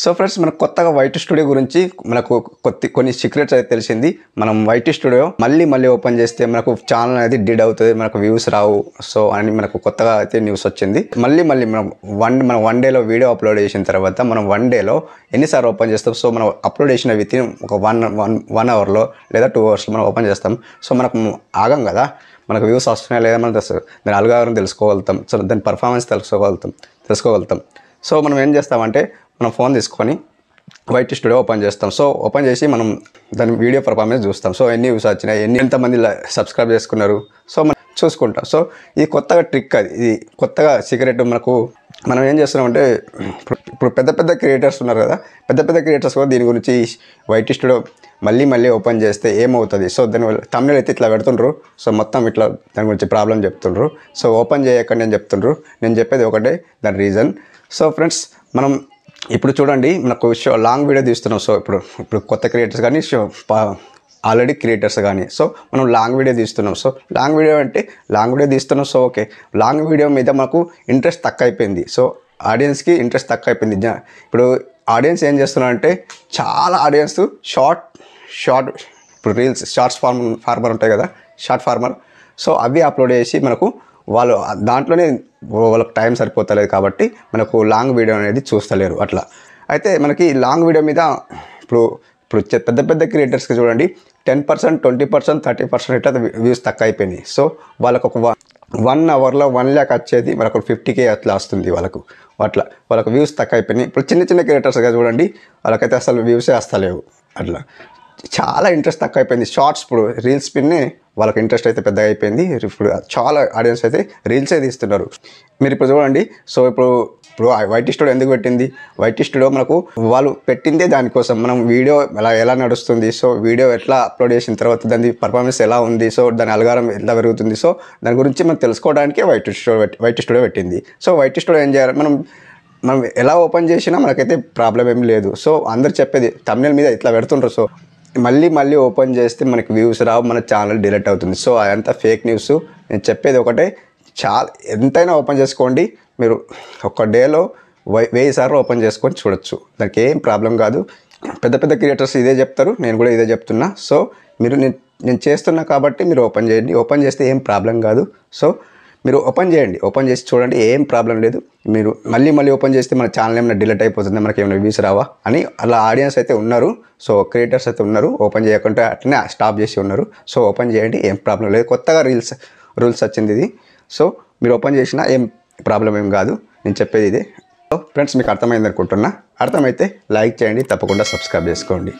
so friends మనకు కొత్తగా white studio గురించి మనకు కొత్త కొన్ని సీక్రెట్స్ అయితే తెలిసింది మనం వైట్ స్టూడియో మళ్ళీ మళ్ళీ ఓపెన్ చేస్తే మనకు ఛానల్ అనేది డిడ్ అవుతుంది మనకు వ్యూస్ రావు సో అని మనకు కొత్తగా అయితే న్యూస్ వచ్చింది మళ్ళీ మళ్ళీ మనం వన్ మనం వన్ డేలో వీడియో అప్లోడ్ చేసిన తర్వాత మనం వన్ డేలో ఎన్నిసార్లు ఓపెన్ చేస్తాం సో మనం అప్లోడ్ చేసిన విత్ ఇన్ ఒక వన్ వన్ వన్ అవర్లో లేదా టూ అవర్స్లో మనం ఓపెన్ చేస్తాం సో మనకు ఆగం కదా మనకు వ్యూస్ వస్తున్నాయా లేదా మనం తెలుసు దాని అలగా తెలుసుకోగలుగుతాం సో దాని పర్ఫార్మెన్స్ తెలుసుకోగలుగుతాం తెలుసుకోగలుగుతాం సో మనం ఏం చేస్తామంటే మనం ఫోన్ తీసుకొని వైట్ స్టూడియో ఓపెన్ చేస్తాం సో ఓపెన్ చేసి మనం దాని వీడియో పర్ఫార్మెన్స్ చూస్తాం సో ఎన్ని వ్యూస్ వచ్చినాయి ఎన్ని ఎంతమంది సబ్స్క్రైబ్ చేసుకున్నారు సో మనం చూసుకుంటాం సో ఇది కొత్తగా ట్రిక్ అది ఇది కొత్తగా సిగరెట్ మనకు మనం ఏం చేస్తున్నామంటే ఇప్పుడు పెద్ద పెద్ద క్రియేటర్స్ ఉన్నారు కదా పెద్ద పెద్ద క్రియేటర్స్ కూడా దీని గురించి వైట్ స్టూడియో మళ్ళీ మళ్ళీ ఓపెన్ చేస్తే ఏమవుతుంది సో దానివల్ల తమిళ అయితే ఇట్లా పెడుతుండ్రు సో మొత్తం ఇట్లా దాని గురించి ప్రాబ్లం చెప్తుండ్రు సో ఓపెన్ చేయకండి అని చెప్తుండ్రు నేను చెప్పేది ఒకటే దాని రీజన్ సో ఫ్రెండ్స్ మనం ఇప్పుడు చూడండి మనకు షో లాంగ్ వీడియో తీస్తున్నాం సో ఇప్పుడు ఇప్పుడు కొత్త క్రియేటర్స్ కానీ షో ఆల్రెడీ క్రియేటర్స్ కానీ సో మనం లాంగ్ వీడియో తీస్తున్నాం సో లాంగ్ వీడియో అంటే లాంగ్ వీడియో తీస్తున్నాం సో ఓకే లాంగ్ వీడియో మీద మనకు ఇంట్రెస్ట్ తక్కువ అయిపోయింది సో ఆడియన్స్కి ఇంట్రెస్ట్ తక్కువ అయిపోయింది ఇప్పుడు ఆడియన్స్ ఏం చేస్తున్నారంటే చాలా ఆడియన్స్ షార్ట్ షార్ట్ ఇప్పుడు రీల్స్ షార్ట్స్ ఫార్మ్ ఫార్మర్ ఉంటాయి కదా షార్ట్ ఫార్మర్ సో అవి అప్లోడ్ చేసి మనకు వాళ్ళు దాంట్లోనే వాళ్ళకి టైం సరిపోతలేదు కాబట్టి మనకు లాంగ్ వీడియో అనేది చూస్తలేరు అట్లా అయితే మనకి లాంగ్ వీడియో మీద ఇప్పుడు ఇప్పుడు పెద్ద పెద్ద క్రియేటర్స్కి చూడండి ten percent twenty percent thirty percent ఇట్లా వ్యూస్ తక్కువ అయిపోయినాయి సో వాళ్ళకు ఒక వన్ అవర్లో వన్ ల్యాక్ వచ్చేది వాళ్ళకు ఫిఫ్టీ కే అట్లా వస్తుంది వాళ్ళకు అట్లా వాళ్ళకు వ్యూస్ తక్కువ అయిపోయినాయి ఇప్పుడు చిన్న చిన్న క్రియేటర్స్గా చూడండి వాళ్ళకైతే అసలు వ్యూసే వస్తలేవు అట్లా చాలా ఇంట్రెస్ట్ తక్కువ అయిపోయింది షార్ట్స్ ఇప్పుడు రీల్స్ పిన్నే వాళ్ళకి ఇంట్రెస్ట్ అయితే పెద్దగా అయిపోయింది ఇప్పుడు చాలా ఆడియన్స్ అయితే రీల్సే తీస్తున్నారు మీరు ఇప్పుడు చూడండి సో ఇప్పుడు ఇప్పుడు వైట్ స్టూడియో ఎందుకు పెట్టింది వైట్ స్టూడియో మనకు వాళ్ళు పెట్టిందే దానికోసం మనం వీడియో ఎలా ఎలా నడుస్తుంది సో వీడియో ఎట్లా అప్లోడ్ చేసిన తర్వాత దాని పర్ఫార్మెన్స్ ఎలా ఉంది సో దాని అలగారం ఎలా పెరుగుతుంది సో దాని గురించి మనం తెలుసుకోవడానికి వైట్ స్టూడియో వైట్ స్టూడియో పెట్టింది సో వైట్ స్టూడియో ఏం చేయాలి మనం మనం ఎలా ఓపెన్ చేసినా మనకైతే ప్రాబ్లం ఏమి లేదు సో అందరు చెప్పేది తమిళ మీద ఇట్లా పెడుతుండ్రు సో మళ్ళీ మళ్ళీ ఓపెన్ చేస్తే మనకి వ్యూస్ రావు మన ఛానల్ డిలీట్ అవుతుంది సో అదంతా ఫేక్ న్యూస్ నేను చెప్పేది ఒకటే చాలా ఎంతైనా ఓపెన్ చేసుకోండి మీరు ఒక డేలో వెయ్యి సార్లు ఓపెన్ చేసుకొని చూడొచ్చు దానికి ఏం ప్రాబ్లం కాదు పెద్ద పెద్ద క్రియేటర్స్ ఇదే చెప్తారు నేను కూడా ఇదే చెప్తున్నా సో మీరు నేను నేను చేస్తున్నా కాబట్టి మీరు ఓపెన్ చేయండి ఓపెన్ చేస్తే ఏం ప్రాబ్లం కాదు సో మీరు ఓపెన్ చేయండి ఓపెన్ చేసి చూడండి ఏం ప్రాబ్లం లేదు మీరు మళ్ళీ మళ్ళీ ఓపెన్ చేస్తే మన ఛానల్ ఏమైనా డిలీట్ అయిపోతుంది మనకి ఏమైనా వ్యూస్ రావా అని అలా ఆడియన్స్ అయితే ఉన్నారు సో క్రియేటర్స్ అయితే ఉన్నారు ఓపెన్ చేయకుండా అట్లనే స్టాప్ చేసి ఉన్నారు సో ఓపెన్ చేయండి ఏం ప్రాబ్లం లేదు కొత్తగా రీల్స్ రూల్స్ వచ్చింది ఇది సో మీరు ఓపెన్ చేసినా ఏం ప్రాబ్లం ఏం కాదు నేను చెప్పేది ఇదే సో ఫ్రెండ్స్ మీకు అర్థమైంది అనుకుంటున్నా అర్థమైతే లైక్ చేయండి తప్పకుండా సబ్స్క్రైబ్ చేసుకోండి